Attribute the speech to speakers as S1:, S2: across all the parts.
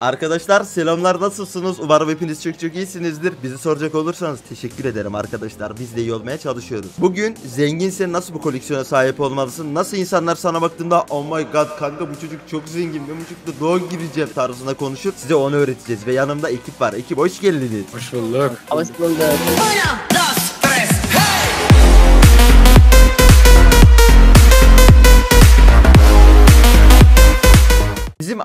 S1: Arkadaşlar selamlar nasılsınız? Umarım hepiniz çok çok iyisinizdir. Bizi soracak olursanız teşekkür ederim arkadaşlar. Biz de iyi olmaya çalışıyoruz. Bugün zenginse nasıl bu koleksiyona sahip olmalısın? Nasıl insanlar sana baktığında oh my god kanka bu çocuk çok zengin. Ben bu çocukla doğum gireceğim tarzında konuşur. Size onu öğreteceğiz ve yanımda ekip var. Ekip hoş geldiniz. Hoş bulduk. Hoş bulduk.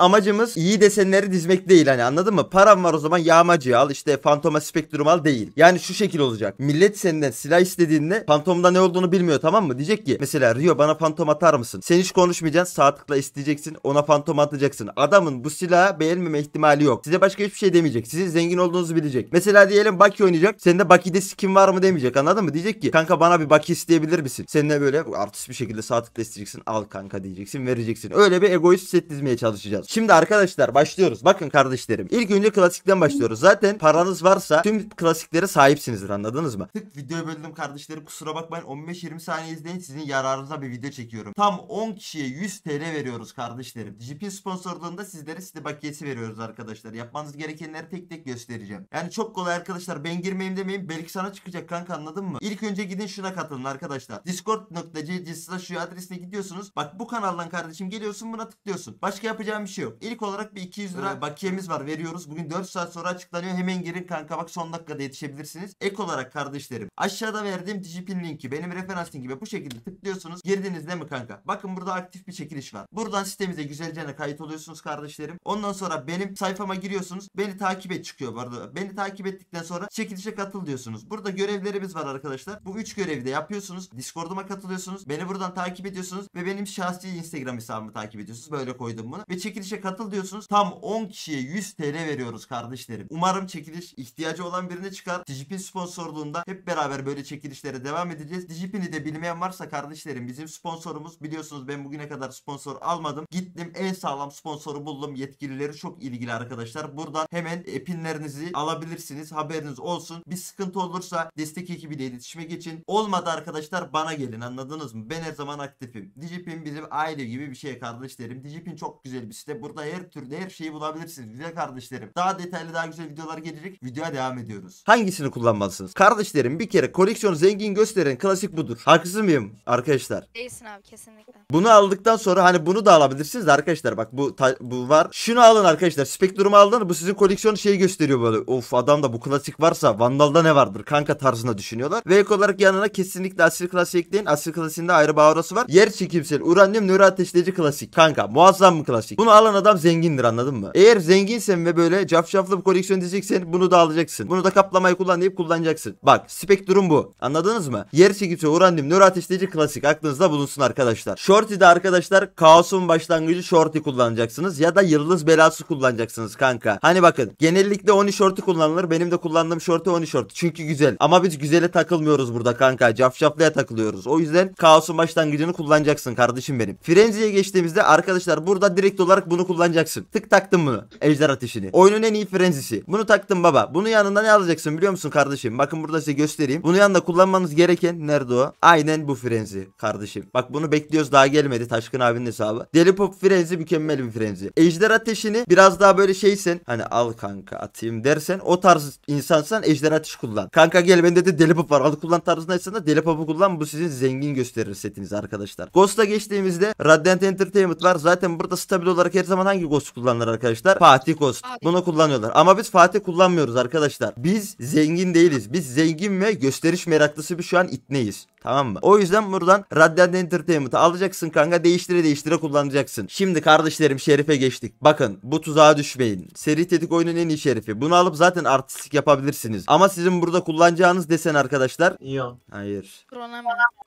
S1: amacımız iyi desenleri dizmek değil hani anladın mı? Param var o zaman yağmacı al işte fantoma spektrum al değil. Yani şu şekil olacak. Millet senden silah istediğinde fantomda ne olduğunu bilmiyor tamam mı? Diyecek ki mesela Rio bana fantom atar mısın? Sen hiç konuşmayacaksın sağ tıkla isteyeceksin ona fantom atacaksın. Adamın bu silahı beğenmeme ihtimali yok. Size başka hiçbir şey demeyecek. Sizin zengin olduğunuzu bilecek. Mesela diyelim Baki oynayacak. Sende Baki'de skin var mı demeyecek anladın mı? Diyecek ki kanka bana bir Baki isteyebilir misin? Seninle böyle artist bir şekilde sağ tıkla isteyeceksin al kanka diyeceksin vereceksin. Öyle bir egoist set dizmeye çalışacağız. Şimdi arkadaşlar başlıyoruz. Bakın kardeşlerim. İlk önce klasikten başlıyoruz. Zaten paranız varsa tüm klasiklere sahipsinizdir anladınız mı? Tık videoyu böldüm kardeşlerim kusura bakmayın. 15-20 saniye izleyin sizin yararınıza bir video çekiyorum. Tam 10 kişiye 100 TL veriyoruz kardeşlerim. GP sponsorluğunda sizlere site bakiyesi veriyoruz arkadaşlar. Yapmanız gerekenleri tek tek göstereceğim. Yani çok kolay arkadaşlar ben girmeyeyim demeyin. Belki sana çıkacak kanka anladın mı? İlk önce gidin şuna katılın arkadaşlar. Discord.cc şu adresine gidiyorsunuz. Bak bu kanaldan kardeşim geliyorsun buna tıklıyorsun. Başka yapacağım bir şey şey yok. İlk olarak bir 200 lira evet. bakiyemiz var veriyoruz. Bugün 4 saat sonra açıklanıyor. Hemen girin kanka bak son dakikada yetişebilirsiniz. Ek olarak kardeşlerim aşağıda verdiğim Digipin linki benim referans linkime bu şekilde tıklıyorsunuz. Girdiniz değil mi kanka? Bakın burada aktif bir çekiliş var. Buradan sistemimize güzelce kayıt oluyorsunuz kardeşlerim. Ondan sonra benim sayfama giriyorsunuz. Beni takip et çıkıyor vardı. Beni takip ettikten sonra çekilişe katıl diyorsunuz. Burada görevlerimiz var arkadaşlar. Bu 3 görevi de yapıyorsunuz. Discord'uma katılıyorsunuz. Beni buradan takip ediyorsunuz ve benim şahsi Instagram hesabımı takip ediyorsunuz. Böyle koydum bunu. Ve çekiliş çekilişe katıl diyorsunuz. Tam 10 kişiye 100 TL veriyoruz kardeşlerim. Umarım çekiliş ihtiyacı olan birine çıkar. Dijip'in sponsorluğunda hep beraber böyle çekilişlere devam edeceğiz. Dijip'ini de bilmeyen varsa kardeşlerim bizim sponsorumuz. Biliyorsunuz ben bugüne kadar sponsor almadım. Gittim en sağlam sponsoru buldum. Yetkilileri çok ilgili arkadaşlar. Buradan hemen epinlerinizi alabilirsiniz. Haberiniz olsun. Bir sıkıntı olursa destek ekibiyle iletişime geçin. Olmadı arkadaşlar bana gelin anladınız mı? Ben her zaman aktifim. Dijip'in bizim aile gibi bir şey kardeşlerim. Dijip'in çok güzel bir site işte burada her türlü her şeyi bulabilirsiniz güzel kardeşlerim. Daha detaylı daha güzel videolar gelecek. Videoya devam ediyoruz. Hangisini kullanmalısınız? Kardeşlerim bir kere koleksiyonu zengin gösteren klasik budur. Haksız mıyım arkadaşlar? Değilsin abi kesinlikle. Bunu aldıktan sonra hani bunu da alabilirsiniz de arkadaşlar bak bu bu var. Şunu alın arkadaşlar. Spektrumu aldın bu sizin koleksiyonu şeyi gösteriyor böyle. Of adam da bu klasik varsa Vandal'da ne vardır kanka tarzında düşünüyorlar. Ve ek olarak yanına kesinlikle asil klasik ekleyin. Asil klasiğinde ayrı bağırası var. Yer çekimsel uranyum nöro ateşleyici klasik. Kanka muazzam mı klasik? Bunu alan adam zengindir anladın mı? Eğer zenginsen ve böyle cafcaflı bir koleksiyon diyeceksen bunu da alacaksın. Bunu da kaplamayı kullan deyip kullanacaksın. Bak spektrum bu. Anladınız mı? Yer çekisi, uranyum, nöro ateşleyici klasik aklınızda bulunsun arkadaşlar. Shorty de arkadaşlar kaosun başlangıcı shorty kullanacaksınız ya da yıldız belası kullanacaksınız kanka. Hani bakın genellikle 10 shorty kullanılır. Benim de kullandığım shorty 10 shorty. Çünkü güzel. Ama biz güzele takılmıyoruz burada kanka. Cafcaflıya takılıyoruz. O yüzden kaosun başlangıcını kullanacaksın kardeşim benim. Frenzy'ye geçtiğimizde arkadaşlar burada direkt olarak bunu kullanacaksın. Tık taktım bunu. Ejder ateşini. Oyunun en iyi frenzisi. Bunu taktım baba. Bunu yanında ne alacaksın biliyor musun kardeşim? Bakın burada size göstereyim. Bunu yanında kullanmanız gereken nerede o? Aynen bu frenzi kardeşim. Bak bunu bekliyoruz daha gelmedi Taşkın abinin hesabı. Deli Pop frenzi mükemmel bir frenzi. Ejder ateşini biraz daha böyle şeysen hani al kanka atayım dersen o tarz insansan ejder ateş kullan. Kanka gel bende de deli pop var al kullan tarzındaysan da deli popu kullan bu sizin zengin gösterir setiniz arkadaşlar. Ghost'a geçtiğimizde Radiant Entertainment var. Zaten burada stabil olarak her her zaman hangi ghost kullanırlar arkadaşlar? Fatih ghost. Fatih. Bunu kullanıyorlar. Ama biz Fatih kullanmıyoruz arkadaşlar. Biz zengin değiliz. Biz zengin ve gösteriş meraklısı bir şu an itneyiz. Tamam mı? O yüzden buradan Radiant Entertainment'ı alacaksın kanka değiştire değiştire kullanacaksın. Şimdi kardeşlerim Şerif'e geçtik. Bakın bu tuzağa düşmeyin. Seri tetik oyunun en iyi Şerif'i. Bunu alıp zaten artistik yapabilirsiniz. Ama sizin burada kullanacağınız desen arkadaşlar. İyon. Hayır.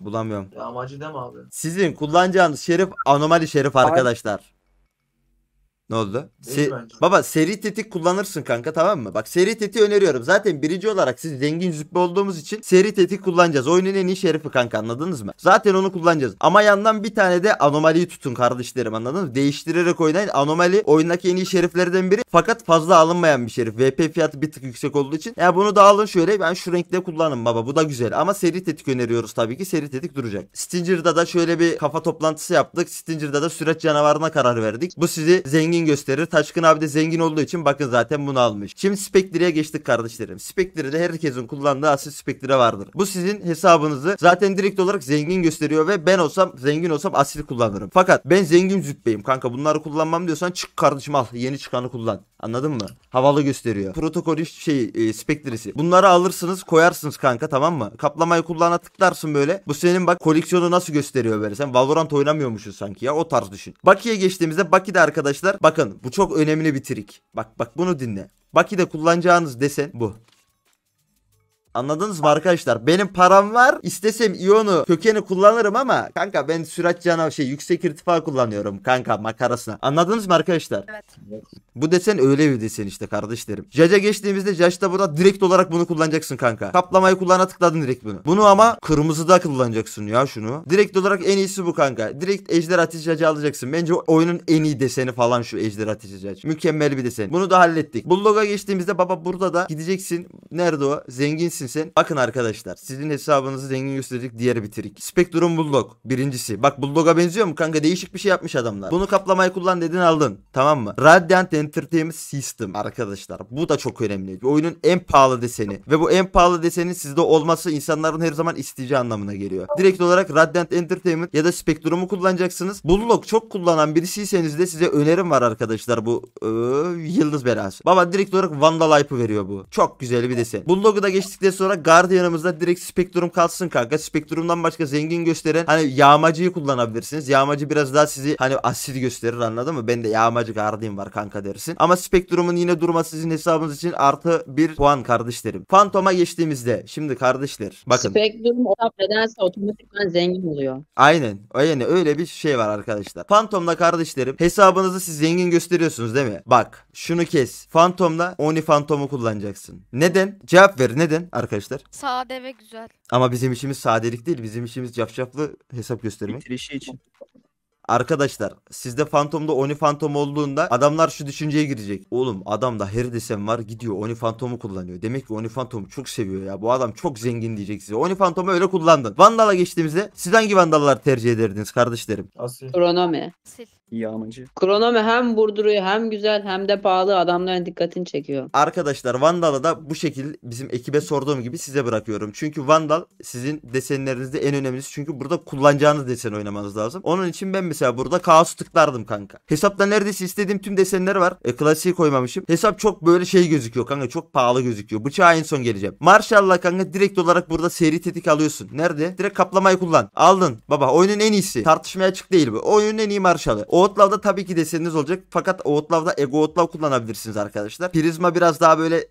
S1: Bulamıyorum. Ya amacı deme abi. Sizin kullanacağınız Şerif anomali Şerif arkadaşlar. Ne oldu? Se- baba seri tetik kullanırsın kanka tamam mı? Bak seri tetiği öneriyorum. Zaten birinci olarak siz zengin züppe olduğumuz için seri tetik kullanacağız. Oyunun en iyi şerifi kanka anladınız mı? Zaten onu kullanacağız. Ama yandan bir tane de anomaliyi tutun kardeşlerim anladınız mı? Değiştirerek oynayın. Anomali oyundaki en iyi şeriflerden biri. Fakat fazla alınmayan bir şerif. VP fiyatı bir tık yüksek olduğu için. Ya yani bunu da alın şöyle. Ben şu renkte kullanın baba. Bu da güzel. Ama seri tetik öneriyoruz tabii ki. Seri tetik duracak. Stinger'da da şöyle bir kafa toplantısı yaptık. Stinger'da da süreç canavarına karar verdik. Bu sizi zengin zengin gösterir. Taşkın abi de zengin olduğu için bakın zaten bunu almış. Şimdi Spectre'ye geçtik kardeşlerim. Spectre'de herkesin kullandığı asil Spectre vardır. Bu sizin hesabınızı zaten direkt olarak zengin gösteriyor ve ben olsam zengin olsam asil kullanırım. Fakat ben zengin züppeyim kanka bunları kullanmam diyorsan çık kardeşim al yeni çıkanı kullan. Anladın mı? Havalı gösteriyor. Protokol şey e, Spectre'si. Bunları alırsınız koyarsınız kanka tamam mı? Kaplamayı kullana tıklarsın böyle. Bu senin bak koleksiyonu nasıl gösteriyor böyle. Sen Valorant oynamıyormuşsun sanki ya o tarz düşün. Baki'ye geçtiğimizde Baki'de arkadaşlar Bakın bu çok önemli bir trik. Bak bak bunu dinle. Baki'de kullanacağınız desen bu. Anladınız mı arkadaşlar? Benim param var. İstesem iyonu kökeni kullanırım ama kanka ben sürat cana şey yüksek irtifa kullanıyorum kanka makarasına. Anladınız mı arkadaşlar? Evet. Bu desen öyle bir desen işte kardeşlerim. Jaja geçtiğimizde Jaj'da burada direkt olarak bunu kullanacaksın kanka. Kaplamayı kullana tıkladın direkt bunu. Bunu ama kırmızıda kullanacaksın ya şunu. Direkt olarak en iyisi bu kanka. Direkt ejder ateş Jaj'ı alacaksın. Bence oyunun en iyi deseni falan şu ejder ateş Jaj. Mükemmel bir desen. Bunu da hallettik. Bulldog'a geçtiğimizde baba burada da gideceksin. Nerede o? Zenginsin Kimsin sen? Bakın arkadaşlar sizin hesabınızı zengin gösterecek diğer bitirik. trik. Spectrum Bulldog. Birincisi. Bak Bulldog'a benziyor mu kanka? Değişik bir şey yapmış adamlar. Bunu kaplamayı kullan dedin aldın. Tamam mı? Radiant Entertainment System arkadaşlar. Bu da çok önemli. Oyunun en pahalı deseni. Ve bu en pahalı desenin sizde olması insanların her zaman isteyeceği anlamına geliyor. Direkt olarak Radiant Entertainment ya da Spectrum'u kullanacaksınız. Bulldog çok kullanan birisiyseniz de size önerim var arkadaşlar bu ee, yıldız belası. Baba direkt olarak Vandal Hype'ı veriyor bu. Çok güzel bir desen. Bulldog'u da geçtikten sonra gardiyanımızda direkt spektrum kalsın kanka. spektrumdan başka zengin gösteren hani yağmacıyı kullanabilirsiniz. Yağmacı biraz daha sizi hani asil gösterir anladın mı? Ben de yağmacı gardiyan var kanka dersin. Ama spektrumun yine durması sizin hesabınız için artı bir puan kardeşlerim. Phantom'a geçtiğimizde şimdi kardeşler bakın. o nedense otomatikman zengin oluyor. Aynen. Yani öyle bir şey var arkadaşlar. Phantom'la kardeşlerim hesabınızı siz zengin gösteriyorsunuz değil mi? Bak şunu kes. Phantom'la Oni Phantom'u kullanacaksın. Neden? Cevap ver. Neden? arkadaşlar. Sade ve güzel. Ama bizim işimiz sadelik değil. Bizim işimiz cafcaflı hesap göstermek. Bitirişi için. Arkadaşlar sizde fantomda Oni Fantom olduğunda adamlar şu düşünceye girecek. Oğlum adam da desem var gidiyor Oni Fantom'u kullanıyor. Demek ki Oni Fantom'u çok seviyor ya. Bu adam çok zengin diyecek size. Oni Fantom'u öyle kullandın. Vandal'a geçtiğimizde siz hangi Vandal'lar tercih ederdiniz kardeşlerim? Asil. Astronomi. Sil yağmacı. Kronomi hem vurduruyor hem güzel hem de pahalı adamların dikkatini çekiyor. Arkadaşlar Vandal'ı da bu şekil bizim ekibe sorduğum gibi size bırakıyorum. Çünkü Vandal sizin desenlerinizde en önemlisi. Çünkü burada kullanacağınız desen oynamanız lazım. Onun için ben mesela burada kaos tıklardım kanka. Hesapta neredeyse istediğim tüm desenler var. E, klasiği koymamışım. Hesap çok böyle şey gözüküyor kanka. Çok pahalı gözüküyor. Bıçağa en son geleceğim. Marshall'la kanka direkt olarak burada seri tetik alıyorsun. Nerede? Direkt kaplamayı kullan. Aldın. Baba oyunun en iyisi. Tartışmaya açık değil bu. Oyunun en iyi marşalı. Outlaw'da tabii ki deseniniz olacak. Fakat Outlaw'da Ego Outlaw kullanabilirsiniz arkadaşlar. Prizma biraz daha böyle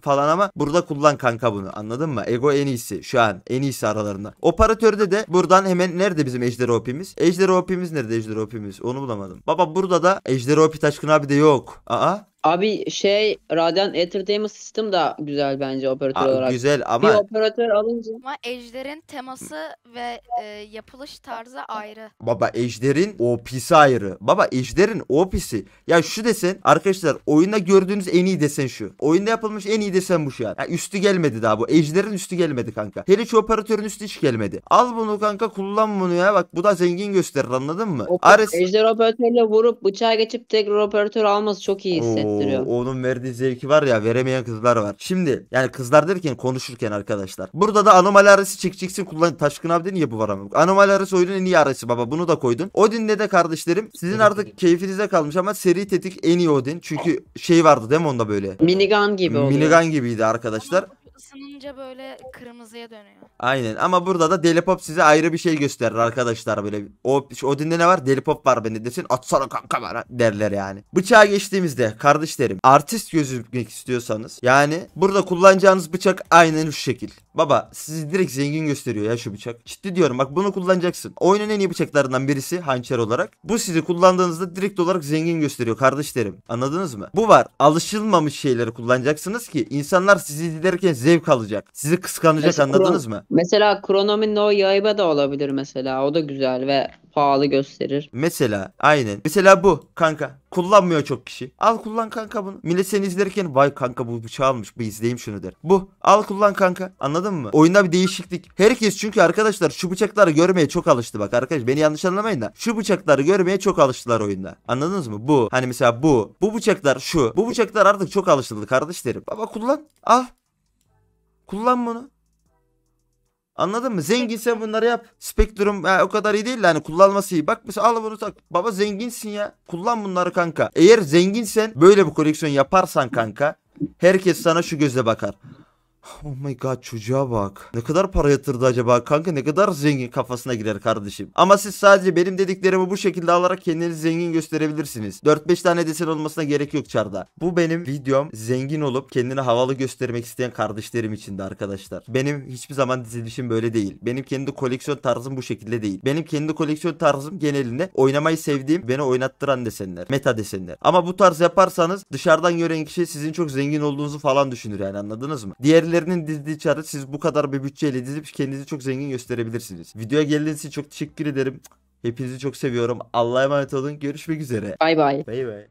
S1: falan ama burada kullan kanka bunu anladın mı? Ego en iyisi şu an en iyisi aralarında. Operatörde de buradan hemen nerede bizim Ejder OP'miz? Ejder OP'miz nerede Ejder OP'miz? Onu bulamadım. Baba burada da Ejder OP Taşkın abi de yok. Aa Abi şey Radiant Entertainment System da güzel bence operatör Abi olarak. Güzel ama Bir operatör alınca Ama Ejder'in teması ve e, yapılış tarzı ayrı. baba Ejder'in OP'si ayrı. Baba Ejder'in OP'si. Ya şu desen arkadaşlar oyunda gördüğünüz en iyi desen şu. Oyunda yapılmış en iyi desen bu şu an. Ya üstü gelmedi daha bu. Ejder'in üstü gelmedi kanka. Her hiç operatörün üstü hiç gelmedi. Al bunu kanka kullan bunu ya. Bak bu da zengin gösterir anladın mı? Oper- Ares Ejder operatörle vurup bıçağa geçip tekrar operatör alması çok iyi hissettim hissettiriyor. Onun verdiği zevki var ya veremeyen kızlar var. Şimdi yani kızlar derken konuşurken arkadaşlar. Burada da anomali arası çekeceksin kullan. Taşkın abi niye bu var ama? Anomali arası oyunun en iyi arası baba bunu da koydun. Odin'le de kardeşlerim sizin artık keyfinize kalmış ama seri tetik en iyi Odin. Çünkü şey vardı değil mi onda böyle? Minigun gibi oluyor. Minigun gibiydi arkadaşlar ısınınca böyle kırmızıya dönüyor. Aynen ama burada da deli pop size ayrı bir şey gösterir arkadaşlar böyle. O Odin'de ne var? deli pop var bende desin. Atsana kanka bana derler yani. Bıçağa geçtiğimizde kardeşlerim artist gözükmek istiyorsanız yani burada kullanacağınız bıçak aynen şu şekil. Baba sizi direkt zengin gösteriyor ya şu bıçak. Ciddi diyorum bak bunu kullanacaksın. Oyunun en iyi bıçaklarından birisi hançer olarak. Bu sizi kullandığınızda direkt olarak zengin gösteriyor kardeşlerim. Anladınız mı? Bu var. Alışılmamış şeyleri kullanacaksınız ki insanlar sizi izlerken zevk alacak. Sizi kıskanacak mesela, anladınız mı? Mesela Chrono'nun o yayba da olabilir mesela. O da güzel ve pahalı gösterir. Mesela aynen. Mesela bu kanka. Kullanmıyor çok kişi. Al kullan kanka bunu. Millet seni izlerken vay kanka bu bıçağı almış bir izleyeyim şunu der. Bu al kullan kanka. Anladın mı? Oyunda bir değişiklik. Herkes çünkü arkadaşlar şu bıçakları görmeye çok alıştı bak arkadaş beni yanlış anlamayın da. Şu bıçakları görmeye çok alıştılar oyunda. Anladınız mı? Bu. Hani mesela bu. Bu bıçaklar şu. Bu bıçaklar artık çok alıştırdı kardeşlerim. Baba kullan. Al. Kullan bunu. Anladın mı? Zenginsen bunları yap. Spektrum ha, o kadar iyi değil de hani kullanması iyi. Bak mesela al bunu tak. Baba zenginsin ya. Kullan bunları kanka. Eğer zenginsen böyle bir koleksiyon yaparsan kanka herkes sana şu gözle bakar. Oh my god çocuğa bak. Ne kadar para yatırdı acaba kanka ne kadar zengin kafasına girer kardeşim. Ama siz sadece benim dediklerimi bu şekilde alarak kendinizi zengin gösterebilirsiniz. 4-5 tane desen olmasına gerek yok çarda. Bu benim videom zengin olup kendini havalı göstermek isteyen kardeşlerim içindi arkadaşlar. Benim hiçbir zaman dizilişim böyle değil. Benim kendi koleksiyon tarzım bu şekilde değil. Benim kendi koleksiyon tarzım genelinde oynamayı sevdiğim beni oynattıran desenler. Meta desenler. Ama bu tarz yaparsanız dışarıdan gören kişi sizin çok zengin olduğunuzu falan düşünür yani anladınız mı? Diğerleri birilerinin dizdiği çarı siz bu kadar bir bütçeyle dizip kendinizi çok zengin gösterebilirsiniz. Videoya geldiğiniz için çok teşekkür ederim. Hepinizi çok seviyorum. Allah'a emanet olun. Görüşmek üzere. Bay bay. Bay bay.